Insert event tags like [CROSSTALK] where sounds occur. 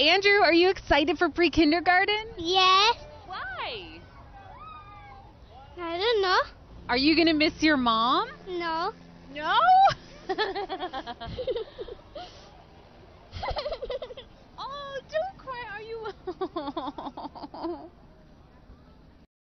Andrew, are you excited for pre kindergarten? Yes. Why? I don't know. Are you going to miss your mom? No. No? [LAUGHS] [LAUGHS]